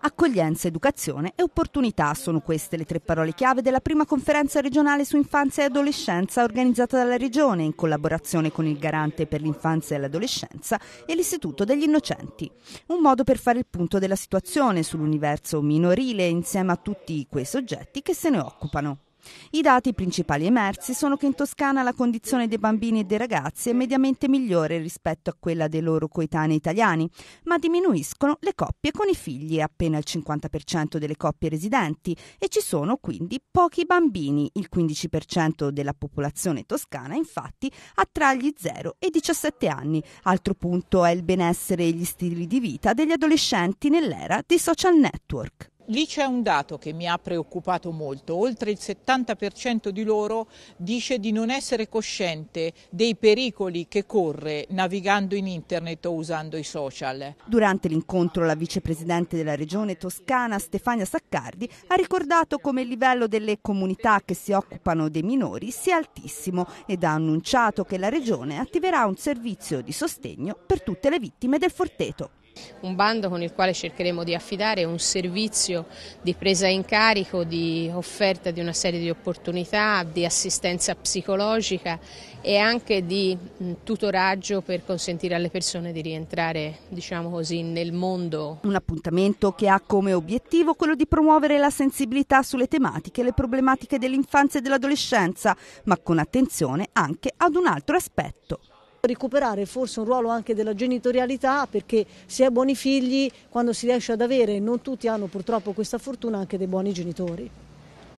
Accoglienza, educazione e opportunità sono queste le tre parole chiave della prima conferenza regionale su infanzia e adolescenza organizzata dalla Regione in collaborazione con il Garante per l'infanzia e l'adolescenza e l'Istituto degli Innocenti. Un modo per fare il punto della situazione sull'universo minorile insieme a tutti quei soggetti che se ne occupano. I dati principali emersi sono che in Toscana la condizione dei bambini e dei ragazzi è mediamente migliore rispetto a quella dei loro coetanei italiani, ma diminuiscono le coppie con i figli, appena il 50% delle coppie residenti, e ci sono quindi pochi bambini. Il 15% della popolazione toscana, infatti, ha tra gli 0 e i 17 anni. Altro punto è il benessere e gli stili di vita degli adolescenti nell'era dei social network. Lì c'è un dato che mi ha preoccupato molto, oltre il 70% di loro dice di non essere cosciente dei pericoli che corre navigando in internet o usando i social. Durante l'incontro la vicepresidente della regione toscana Stefania Saccardi ha ricordato come il livello delle comunità che si occupano dei minori sia altissimo ed ha annunciato che la regione attiverà un servizio di sostegno per tutte le vittime del Forteto un bando con il quale cercheremo di affidare un servizio di presa in carico, di offerta di una serie di opportunità, di assistenza psicologica e anche di tutoraggio per consentire alle persone di rientrare diciamo così, nel mondo. Un appuntamento che ha come obiettivo quello di promuovere la sensibilità sulle tematiche e le problematiche dell'infanzia e dell'adolescenza, ma con attenzione anche ad un altro aspetto recuperare forse un ruolo anche della genitorialità perché si è buoni figli quando si riesce ad avere, non tutti hanno purtroppo questa fortuna, anche dei buoni genitori.